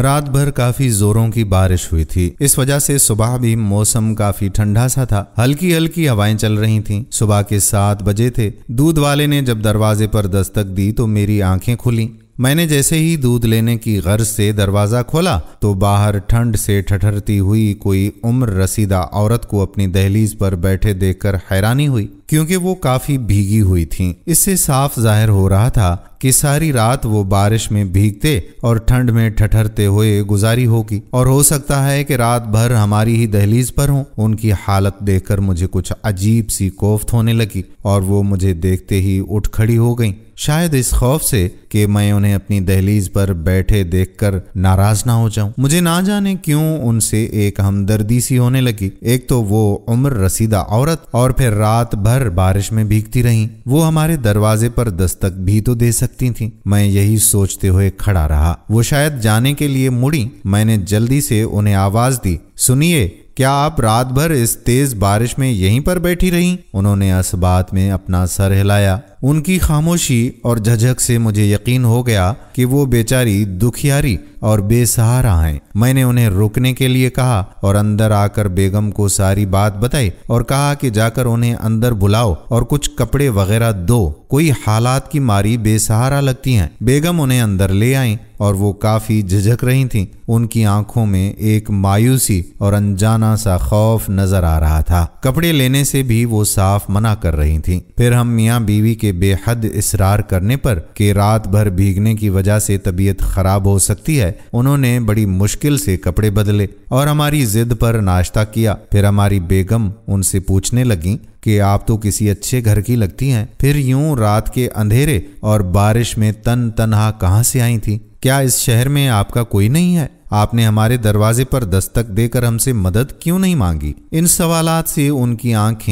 रात भर काफी जोरों की बारिश हुई थी इस वजह से सुबह भी मौसम काफी ठंडा सा था हल्की हल्की हवाएं चल रही थीं। सुबह के सात बजे थे दूध वाले ने जब दरवाजे पर दस्तक दी तो मेरी आंखें खुली मैंने जैसे ही दूध लेने की गर्ज से दरवाजा खोला तो बाहर ठंड से ठठरती हुई कोई उम्र रसीदा औरत को अपनी दहलीज पर बैठे देखकर हैरानी हुई क्योंकि वो काफी भीगी हुई थीं। इससे साफ जाहिर हो रहा था कि सारी रात वो बारिश में भीगते और ठंड में ठठरते हुए गुजारी होगी और हो सकता है कि रात भर हमारी ही दहलीज पर हों उनकी हालत देखकर मुझे कुछ अजीब सी कोफ्त होने लगी और वो मुझे देखते ही उठ खड़ी हो गई शायद इस खौफ से कि मैं उन्हें अपनी दहलीज पर बैठे देखकर नाराज ना हो जाऊं मुझे ना जाने क्यों उनसे एक हमदर्दी सी होने लगी एक तो वो उम्र रसीदा औरत और फिर रात भर भर बारिश में भीगती रहीं वो हमारे दरवाजे पर दस्तक भी तो दे सकती थीं मैं यही सोचते हुए खड़ा रहा वो शायद जाने के लिए मुड़ी मैंने जल्दी से उन्हें आवाज दी सुनिए क्या आप रात भर इस तेज बारिश में यहीं पर बैठी रहीं उन्होंने असबात में अपना सर हिलाया उनकी खामोशी और झझक से मुझे यकीन हो गया कि वो बेचारी दुखियारी और बेसहारा हैं मैंने उन्हें रोकने के लिए कहा और अंदर आकर बेगम को सारी बात बताई और कहा कि जाकर उन्हें अंदर बुलाओ और कुछ कपड़े वगैरह दो कोई हालात की मारी बेसहारा लगती हैं बेगम उन्हें अंदर ले आई और वो काफ़ी झिझक रही थी उनकी आंखों में एक मायूसी और अनजाना सा खौफ नज़र आ रहा था कपड़े लेने से भी वो साफ मना कर रही थी फिर हम मियाँ बीवी के बेहद इसरार करने पर के रात भर भीगने की वजह से तबीयत खराब हो सकती है है उन्होंने बड़ी मुश्किल से कपड़े बदले और हमारी जिद पर नाश्ता किया फिर हमारी बेगम उनसे पूछने लगी कि आप तो किसी अच्छे घर की लगती हैं फिर यूं रात के अंधेरे और बारिश में तन तनहा कहाँ से आई थी क्या इस शहर में आपका कोई नहीं है आपने हमारे दरवाजे पर दस्तक देकर हमसे मदद क्यों नहीं मांगी इन सवालात से उनकी आंखें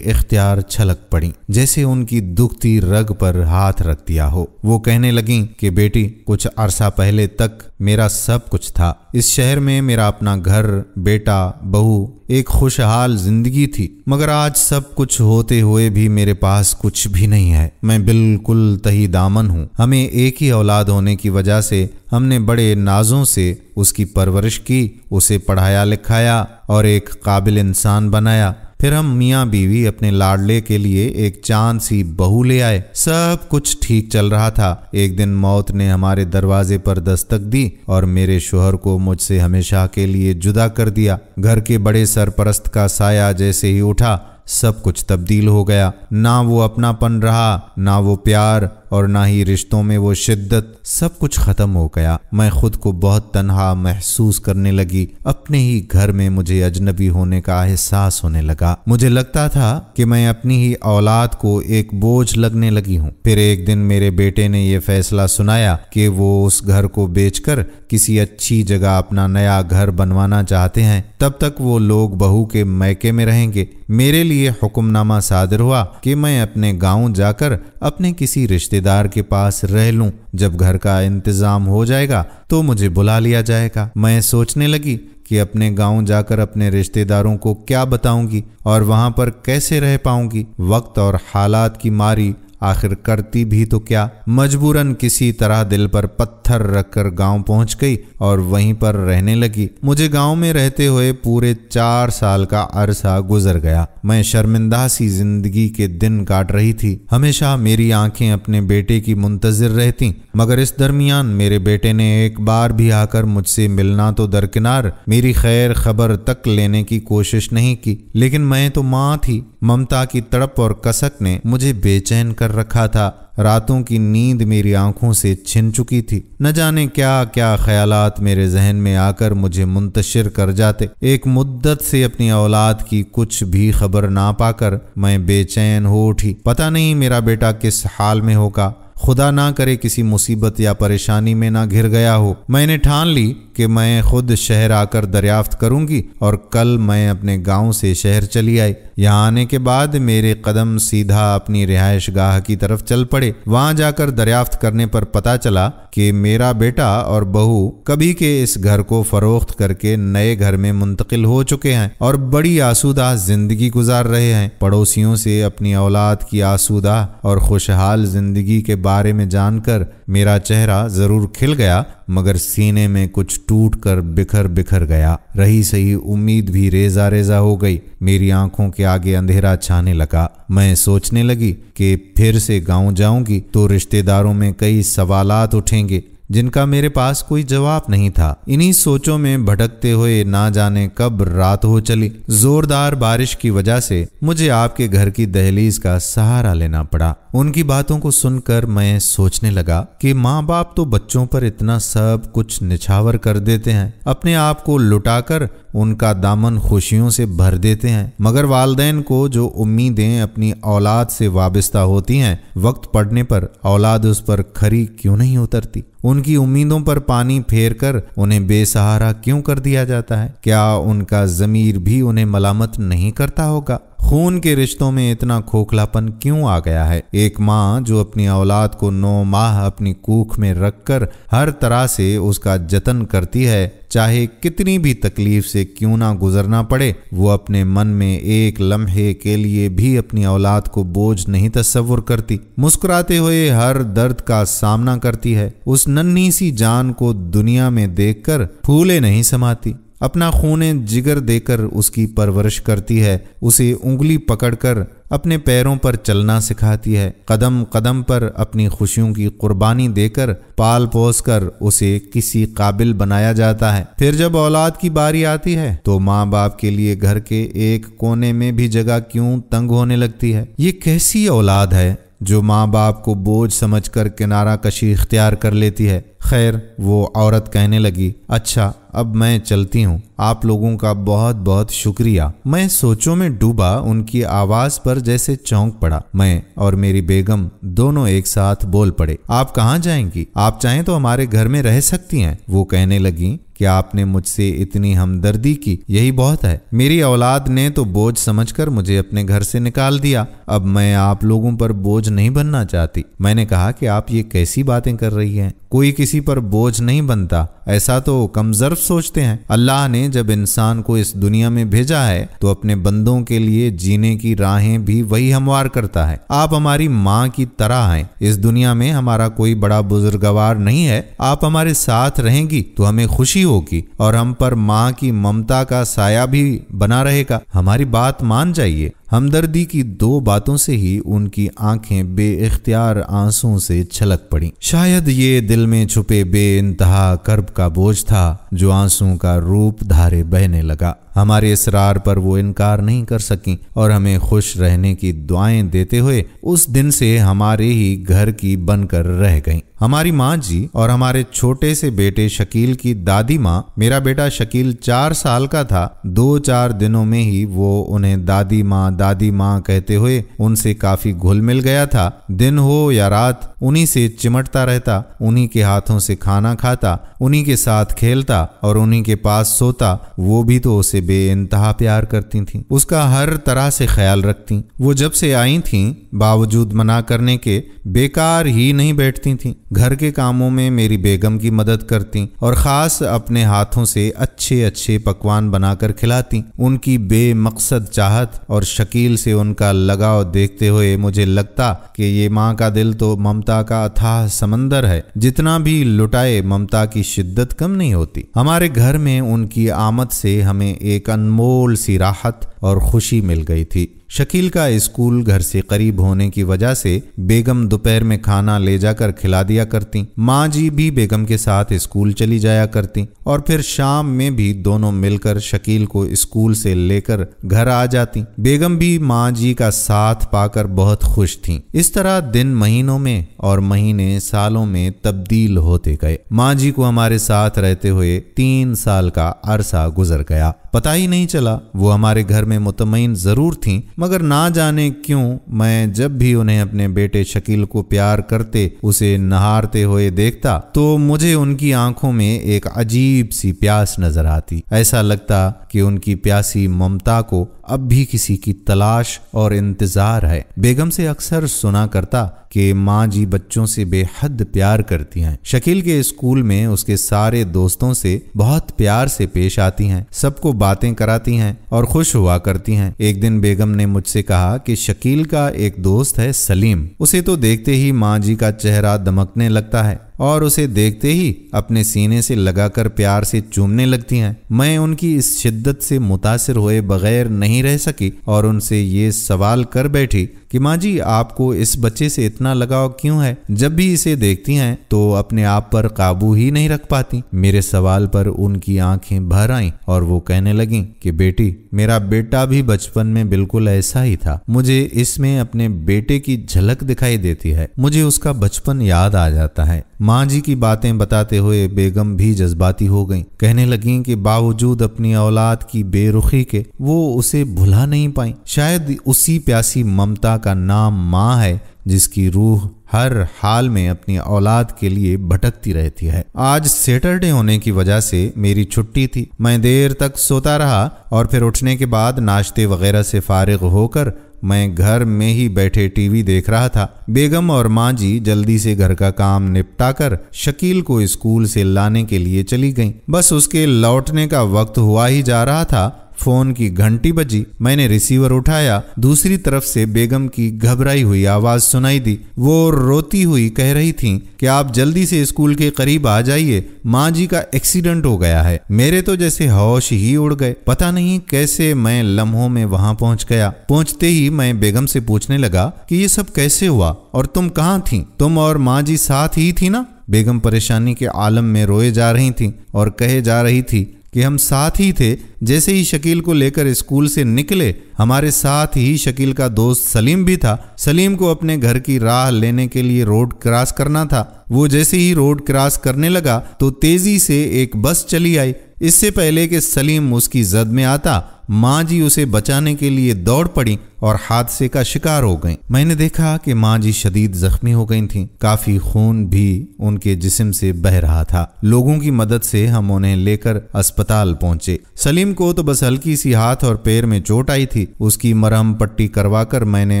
इख्तियार छलक पड़ी जैसे उनकी दुखती रग पर हाथ रख दिया हो वो कहने लगी कि बेटी कुछ अरसा पहले तक मेरा सब कुछ था इस शहर में मेरा अपना घर बेटा बहू एक खुशहाल जिंदगी थी मगर आज सब कुछ होते हुए भी मेरे पास कुछ भी नहीं है मैं बिल्कुल तही दामन हूँ हमें एक ही औलाद होने की वजह से हमने बड़े नाजों से उसकी परवरिश की उसे पढ़ाया लिखाया और एक काबिल इंसान बनाया फिर हम मियाँ बीवी अपने लाडले के लिए एक चांद सी बहू ले आए सब कुछ ठीक चल रहा था एक दिन मौत ने हमारे दरवाजे पर दस्तक दी और मेरे शोहर को मुझसे हमेशा के लिए जुदा कर दिया घर के बड़े सरपरस्त का साया जैसे ही उठा सब कुछ तब्दील हो गया ना वो अपनापन रहा ना वो प्यार और ना ही रिश्तों में वो शिद्दत सब कुछ ख़त्म हो गया मैं खुद को बहुत तनहा महसूस करने लगी अपने ही घर में मुझे अजनबी होने का एहसास होने लगा मुझे लगता था कि मैं अपनी ही औलाद को एक बोझ लगने लगी हूँ फिर एक दिन मेरे बेटे ने यह फैसला सुनाया कि वो उस घर को बेचकर किसी अच्छी जगह अपना नया घर बनवाना चाहते हैं तब तक वो लोग बहू के मैके में रहेंगे मेरे लिए हुक्मनामा सादर हुआ कि मैं अपने गांव जाकर अपने किसी रिश्ते ठेकेदार के पास रह लूं जब घर का इंतजाम हो जाएगा तो मुझे बुला लिया जाएगा मैं सोचने लगी कि अपने गांव जाकर अपने रिश्तेदारों को क्या बताऊंगी और वहां पर कैसे रह पाऊंगी वक्त और हालात की मारी आखिर करती भी तो क्या मजबूरन किसी तरह दिल पर पत्थर रखकर गांव पहुंच गई और वहीं पर रहने लगी मुझे गांव में रहते हुए पूरे चार साल का अरसा गुजर गया मैं शर्मिंदा सी जिंदगी के दिन काट रही थी हमेशा मेरी आंखें अपने बेटे की मुंतजर रहती मगर इस दरमियान मेरे बेटे ने एक बार भी आकर मुझसे मिलना तो दरकिनार मेरी खैर खबर तक लेने की कोशिश नहीं की लेकिन मैं तो माँ थी ममता की तड़प और कसक ने मुझे बेचैन कर कर रखा था रातों की नींद मेरी आंखों से छिन चुकी थी न जाने क्या क्या ख्यालात मेरे जहन में आकर मुझे मुंतशिर कर जाते एक मुद्दत से अपनी औलाद की कुछ भी खबर ना पाकर मैं बेचैन हो उठी पता नहीं मेरा बेटा किस हाल में होगा खुदा ना करे किसी मुसीबत या परेशानी में ना घिर गया हो मैंने ठान ली कि मैं खुद शहर आकर दरियाफ्त करूंगी और कल मैं अपने गांव से शहर चली आई यहाँ आने के बाद मेरे कदम सीधा अपनी रिहायश गाह की तरफ चल पड़े वहां जाकर दरियाफ्त करने पर पता चला कि मेरा बेटा और बहू कभी के इस घर को फरोख्त करके नए घर में मुंतकिल हो चुके हैं और बड़ी आसूदा जिंदगी गुजार रहे हैं पड़ोसियों से अपनी औलाद की आसूदा और खुशहाल जिंदगी के बाद बारे में जानकर मेरा चेहरा जरूर खिल गया मगर सीने में कुछ टूट कर बिखर बिखर गया रही सही उम्मीद भी रेजा रेजा हो गई मेरी आंखों के आगे अंधेरा छाने लगा मैं सोचने लगी कि फिर से गांव जाऊंगी तो रिश्तेदारों में कई सवालात उठेंगे जिनका मेरे पास कोई जवाब नहीं था इन्हीं सोचों में भटकते हुए ना जाने कब रात हो चली जोरदार बारिश की वजह से मुझे आपके घर की दहलीज का सहारा लेना पड़ा उनकी बातों को सुनकर मैं सोचने लगा कि माँ बाप तो बच्चों पर इतना सब कुछ निछावर कर देते हैं अपने आप को लुटाकर उनका दामन खुशियों से भर देते हैं मगर वालदेन को जो उम्मीदें अपनी औलाद से वाबस्ता होती हैं वक्त पड़ने पर औलाद उस पर खरी क्यों नहीं उतरती उनकी उम्मीदों पर पानी फेर कर उन्हें बेसहारा क्यों कर दिया जाता है क्या उनका ज़मीर भी उन्हें मलामत नहीं करता होगा खून के रिश्तों में इतना खोखलापन क्यों आ गया है एक माँ जो अपनी औलाद को नौ माह अपनी कूख में रखकर हर तरह से उसका जतन करती है चाहे कितनी भी तकलीफ से क्यों ना गुजरना पड़े वो अपने मन में एक लम्हे के लिए भी अपनी औलाद को बोझ नहीं तस्वुर करती मुस्कुराते हुए हर दर्द का सामना करती है उस नन्ही सी जान को दुनिया में देखकर फूले नहीं समाती अपना खून जिगर देकर उसकी परवरिश करती है उसे उंगली पकड़कर अपने पैरों पर चलना सिखाती है कदम कदम पर अपनी खुशियों की कुर्बानी देकर पाल पोस कर उसे किसी काबिल बनाया जाता है फिर जब औलाद की बारी आती है तो माँ बाप के लिए घर के एक कोने में भी जगह क्यों तंग होने लगती है ये कैसी औलाद है जो माँ बाप को बोझ समझ कर किनारा कशी इख्तियार कर लेती है खैर वो औरत कहने लगी अच्छा अब मैं चलती हूँ आप लोगों का बहुत बहुत शुक्रिया मैं सोचों में डूबा उनकी आवाज़ पर जैसे चौंक पड़ा मैं और मेरी बेगम दोनों एक साथ बोल पड़े आप कहाँ जाएंगी आप चाहें तो हमारे घर में रह सकती हैं वो कहने लगी कि आपने मुझसे इतनी हमदर्दी की यही बहुत है मेरी औलाद ने तो बोझ समझकर मुझे अपने घर से निकाल दिया अब मैं आप लोगों पर बोझ नहीं बनना चाहती मैंने कहा कि आप ये कैसी बातें कर रही हैं कोई किसी पर बोझ नहीं बनता ऐसा तो कमजर्व सोचते हैं अल्लाह ने जब इंसान को इस दुनिया में भेजा है तो अपने बंदों के लिए जीने की राहें भी वही हमवार करता है आप हमारी माँ की तरह हैं इस दुनिया में हमारा कोई बड़ा बुजुर्गवार नहीं है आप हमारे साथ रहेंगी तो हमें खुशी होगी और हम पर माँ की ममता का साया भी बना रहेगा हमारी बात मान जाइए हमदर्दी की दो बातों से ही उनकी आंखें इख्तियार आंसुओं से छलक पड़ी शायद ये दिल में छुपे बे इंतहा कर्ब का बोझ था जो आंसुओं का रूप धारे बहने लगा हमारे इसरार पर वो इनकार नहीं कर सकी और हमें खुश रहने की दुआएं देते हुए उस दिन से हमारे ही घर की बनकर रह गईं हमारी माँ जी और हमारे छोटे से बेटे शकील की दादी माँ मेरा बेटा शकील चार साल का था दो चार दिनों में ही वो उन्हें दादी माँ दादी माँ कहते हुए उनसे काफी घुल मिल गया था दिन हो या रात उन्हीं से चिमटता रहता उन्हीं के हाथों से खाना खाता उन्हीं के साथ खेलता और उन्हीं के पास सोता वो भी तो उसे बे इंतहा प्यार करती थीं उसका हर तरह से ख्याल रखती वो जब से आई थीं बावजूद मना करने के बेकार ही नहीं बैठती थीं घर के कामों में मेरी बेगम की मदद करती और ख़ास अपने हाथों से अच्छे अच्छे पकवान बनाकर खिलाती उनकी बेमकसद चाहत और शकील से उनका लगाव देखते हुए मुझे लगता कि ये माँ का दिल तो ममता का अथाह समंदर है जितना भी लुटाए ममता की शिद्दत कम नहीं होती हमारे घर में उनकी आमद से हमें एक अनमोल सी राहत और खुशी मिल गई थी शकील का स्कूल घर से करीब होने की वजह से बेगम दोपहर में खाना ले जाकर खिला दिया करती माँ जी भी बेगम के साथ स्कूल चली जाया करती और फिर शाम में भी दोनों मिलकर शकील को स्कूल से लेकर घर आ जाती बेगम भी माँ जी का साथ पाकर बहुत खुश थी इस तरह दिन महीनों में और महीने सालों में तब्दील होते गए माँ जी को हमारे साथ रहते हुए तीन साल का अरसा गुजर गया पता ही नहीं चला वो हमारे घर में मुतमिन जरूर थी मगर ना जाने क्यों मैं जब भी उन्हें अपने बेटे शकील को प्यार करते उसे नहारते हुए देखता तो मुझे उनकी आंखों में एक अजीब सी प्यास नजर आती ऐसा लगता कि उनकी प्यासी ममता को अब भी किसी की तलाश और इंतजार है बेगम से अक्सर सुना करता कि माँ जी बच्चों से बेहद प्यार करती हैं शकील के स्कूल में उसके सारे दोस्तों से बहुत प्यार से पेश आती हैं सबको बातें कराती हैं और खुश हुआ करती हैं एक दिन बेगम ने मुझसे कहा कि शकील का एक दोस्त है सलीम उसे तो देखते ही माँ जी का चेहरा दमकने लगता है और उसे देखते ही अपने सीने से लगाकर प्यार से चूमने लगती हैं मैं उनकी इस शिद्दत से मुतासर हुए बगैर नहीं रह सकी और उनसे ये सवाल कर बैठी कि माँ जी आपको इस बच्चे से इतना लगाव क्यों है जब भी इसे देखती हैं तो अपने आप पर काबू ही नहीं रख पाती मेरे सवाल पर उनकी आंखें भर आईं और वो कहने लगी कि बेटी मेरा बेटा भी बचपन में बिल्कुल ऐसा ही था मुझे इसमें अपने बेटे की झलक दिखाई देती है मुझे उसका बचपन याद आ जाता है माँ जी की बातें बताते हुए बेगम भी जज्बाती हो गई कहने लगी कि बावजूद अपनी औलाद की बेरुखी के वो उसे भुला नहीं पाई शायद उसी प्यासी ममता अल्लाह का नाम माँ है जिसकी रूह हर हाल में अपनी औलाद के लिए भटकती रहती है आज सैटरडे होने की वजह से मेरी छुट्टी थी मैं देर तक सोता रहा और फिर उठने के बाद नाश्ते वगैरह से फारिग होकर मैं घर में ही बैठे टीवी देख रहा था बेगम और माँ जी जल्दी से घर का काम निपटाकर शकील को स्कूल से लाने के लिए चली गईं। बस उसके लौटने का वक्त हुआ ही जा रहा था फोन की घंटी बजी मैंने रिसीवर उठाया दूसरी तरफ से बेगम की घबराई हुई आवाज सुनाई दी वो रोती हुई कह रही थी कि आप जल्दी से स्कूल के करीब आ जाइए माँ जी का एक्सीडेंट हो गया है मेरे तो जैसे होश ही उड़ गए पता नहीं कैसे मैं लम्हों में वहाँ पहुँच गया पहुँचते ही मैं बेगम से पूछने लगा कि ये सब कैसे हुआ और तुम कहाँ थी तुम और माँ जी साथ ही थी ना बेगम परेशानी के आलम में रोए जा रही थी और कहे जा रही थी कि हम साथ ही थे जैसे ही शकील को लेकर स्कूल से निकले हमारे साथ ही शकील का दोस्त सलीम भी था सलीम को अपने घर की राह लेने के लिए रोड क्रॉस करना था वो जैसे ही रोड क्रॉस करने लगा तो तेजी से एक बस चली आई इससे पहले कि सलीम उसकी जद में आता माँ जी उसे बचाने के लिए दौड़ पड़ी और हादसे का शिकार हो गई मैंने देखा कि माँ जी शदीद जख्मी हो गई थीं। काफी खून भी उनके जिस्म से बह रहा था लोगों की मदद से हम उन्हें लेकर अस्पताल पहुंचे सलीम को तो बस हल्की सी हाथ और पैर में चोट आई थी उसकी मरहम पट्टी करवाकर मैंने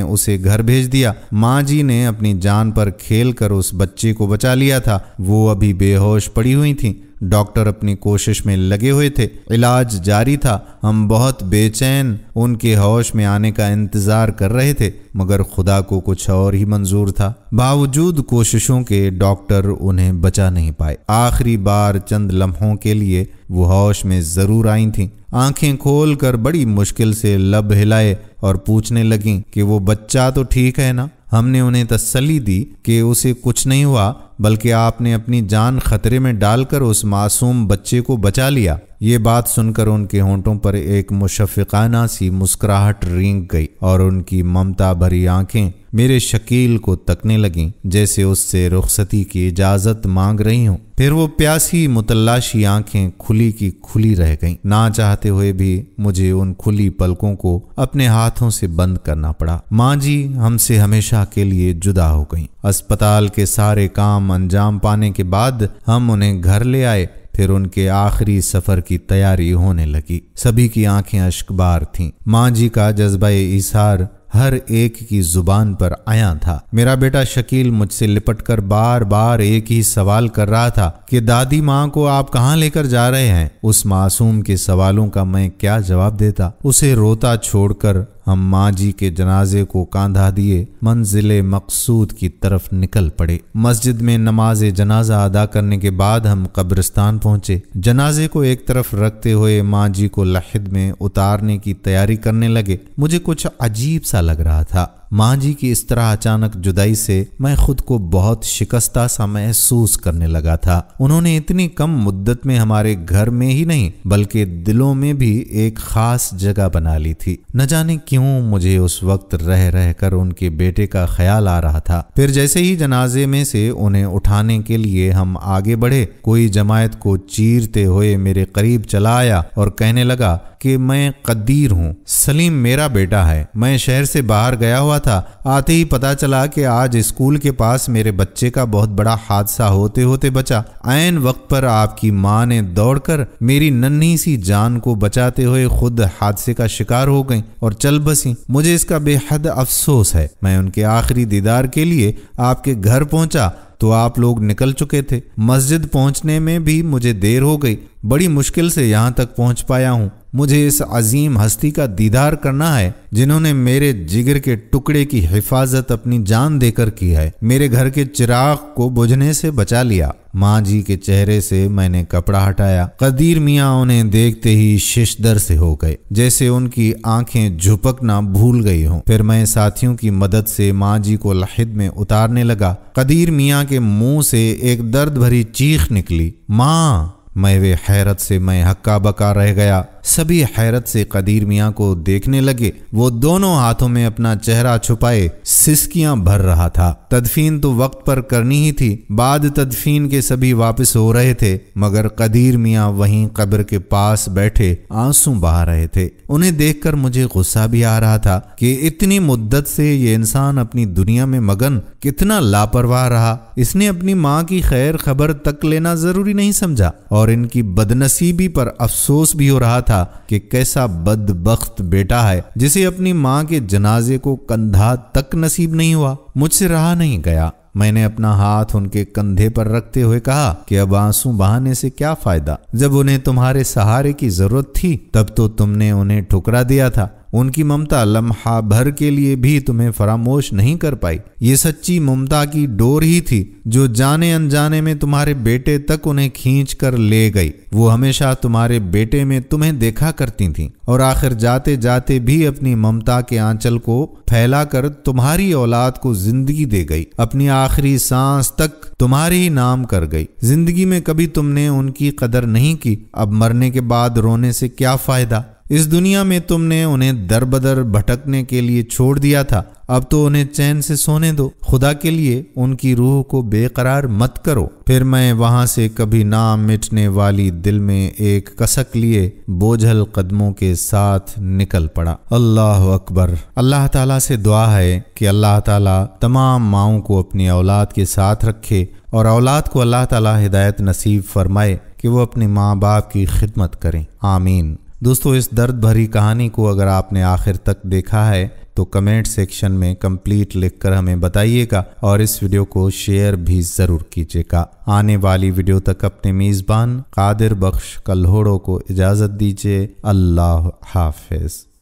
उसे घर भेज दिया माँ जी ने अपनी जान पर खेल कर उस बच्चे को बचा लिया था वो अभी बेहोश पड़ी हुई थी डॉक्टर अपनी कोशिश में लगे हुए थे इलाज जारी था हम बहुत बहुत बेचैन उनके होश में आने का इंतज़ार कर रहे थे मगर खुदा को कुछ और ही मंजूर था बावजूद कोशिशों के डॉक्टर उन्हें बचा नहीं पाए आखिरी बार चंद लम्हों के लिए वो होश में ज़रूर आई थीं आंखें खोल कर बड़ी मुश्किल से लब हिलाए और पूछने लगी कि वो बच्चा तो ठीक है ना हमने उन्हें तसली दी कि उसे कुछ नहीं हुआ बल्कि आपने अपनी जान खतरे में डालकर उस मासूम बच्चे को बचा लिया ये बात सुनकर उनके होंठों पर एक मुशफ़िकाना सी मुस्कुराहट रेंग गई और उनकी ममता भरी आंखें मेरे शकील को तकने लगीं जैसे उससे रुखसती की इजाज़त मांग रही हूँ फिर वो प्यासी मुतलाशी आंखें खुली की खुली रह गईं ना चाहते हुए भी मुझे उन खुली पलकों को अपने हाथों से बंद करना पड़ा माँ जी हमसे हमेशा के लिए जुदा हो गईं अस्पताल के सारे काम अंजाम पाने के बाद हम उन्हें घर ले आए फिर उनके आखिरी सफर की तैयारी होने लगी सभी की आंखें अश्कबार थीं मां जी का जज्बा इशार हर एक की जुबान पर आया था मेरा बेटा शकील मुझसे लिपट कर बार बार एक ही सवाल कर रहा था कि दादी माँ को आप कहाँ लेकर जा रहे हैं उस मासूम के सवालों का मैं क्या जवाब देता उसे रोता छोड़कर हम माँ जी के जनाजे को कांधा दिए मंजिल मकसूद की तरफ निकल पड़े मस्जिद में नमाज जनाजा अदा करने के बाद हम कब्रिस्तान पहुंचे जनाजे को एक तरफ रखते हुए माँ जी को लहद में उतारने की तैयारी करने लगे मुझे कुछ अजीब सा लग रहा था माँ जी की इस तरह अचानक जुदाई से मैं खुद को बहुत शिकस्ता सा महसूस करने लगा था उन्होंने इतनी कम मुद्दत में हमारे घर में ही नहीं बल्कि दिलों में भी एक खास जगह बना ली थी न जाने क्यों मुझे उस वक्त रह रह कर उनके बेटे का ख्याल आ रहा था फिर जैसे ही जनाजे में से उन्हें उठाने के लिए हम आगे बढ़े कोई जमायत को चीरते हुए मेरे करीब चला आया और कहने लगा कि मैं कदीर हूँ सलीम मेरा बेटा है मैं शहर से बाहर गया हुआ था आते ही पता चला कि आज स्कूल के पास मेरे बच्चे का बहुत बड़ा हादसा होते होते बचा आयन वक्त पर आपकी माँ ने दौड़कर मेरी नन्ही सी जान को बचाते हुए खुद हादसे का शिकार हो गई और चल बसी मुझे इसका बेहद अफसोस है मैं उनके आखिरी दीदार के लिए आपके घर पहुंचा तो आप लोग निकल चुके थे मस्जिद पहुंचने में भी मुझे देर हो गई बड़ी मुश्किल से यहाँ तक पहुंच पाया हूँ मुझे इस अजीम हस्ती का दीदार करना है जिन्होंने मेरे जिगर के टुकड़े की हिफाजत अपनी जान देकर की है मेरे घर के चिराग को बुझने से बचा लिया माँ जी के चेहरे से मैंने कपड़ा हटाया कदीर मियाँ उन्हें देखते ही शिशदर से हो गए जैसे उनकी आंखें झुपकना भूल गई हों फिर मैं साथियों की मदद से माँ जी को लहिद में उतारने लगा कदीर मियाँ के मुंह से एक दर्द भरी चीख निकली माँ मैं वे हैरत से मैं हक्का बका रह गया सभी हैरत से कदीर मियाँ को देखने लगे वो दोनों हाथों में अपना चेहरा छुपाए सिसकियां भर रहा था तदफीन तो वक्त पर करनी ही थी बाद तदफीन के सभी वापस हो रहे थे मगर कदीर मियाँ वहीं कब्र के पास बैठे आंसू बहा रहे थे उन्हें देखकर मुझे गुस्सा भी आ रहा था कि इतनी मुद्दत से ये इंसान अपनी दुनिया में मगन कितना लापरवाह रहा इसने अपनी माँ की खैर खबर तक लेना जरूरी नहीं समझा और इनकी बदनसीबी पर अफसोस भी हो रहा था था कि कैसा बदबخت बेटा है जिसे अपनी माँ के जनाजे को कंधा तक नसीब नहीं हुआ मुझसे रहा नहीं गया मैंने अपना हाथ उनके कंधे पर रखते हुए कहा कि अब आंसू बहाने से क्या फायदा जब उन्हें तुम्हारे सहारे की जरूरत थी तब तो तुमने उन्हें ठुकरा दिया था उनकी ममता लम्हा भर के लिए भी तुम्हें फरामोश नहीं कर पाई ये सच्ची ममता की डोर ही थी जो जाने अनजाने में तुम्हारे बेटे तक उन्हें खींच कर ले गई वो हमेशा तुम्हारे बेटे में तुम्हें देखा करती थी और आखिर जाते जाते भी अपनी ममता के आंचल को फैलाकर तुम्हारी औलाद को जिंदगी दे गई अपनी आखिरी सांस तक तुम्हारे ही नाम कर गई जिंदगी में कभी तुमने उनकी कदर नहीं की अब मरने के बाद रोने से क्या फायदा इस दुनिया में तुमने उन्हें दर बदर भटकने के लिए छोड़ दिया था अब तो उन्हें चैन से सोने दो खुदा के लिए उनकी रूह को बेकरार मत करो फिर मैं वहां से कभी ना मिटने वाली दिल में एक कसक लिए बोझल कदमों के साथ निकल पड़ा अल्लाह अकबर अल्लाह ताला से दुआ है कि अल्लाह ताला तमाम माओ को अपनी औलाद के साथ रखे और औलाद को अल्लाह ताला हिदायत नसीब फरमाए कि वो अपने माँ बाप की खिदमत करें आमीन दोस्तों इस दर्द भरी कहानी को अगर आपने आखिर तक देखा है तो कमेंट सेक्शन में कंप्लीट लिखकर हमें बताइएगा और इस वीडियो को शेयर भी ज़रूर कीजिएगा आने वाली वीडियो तक अपने मेज़बान कादिर बख्श कल्होड़ों को इजाज़त दीजिए अल्लाह हाफिज़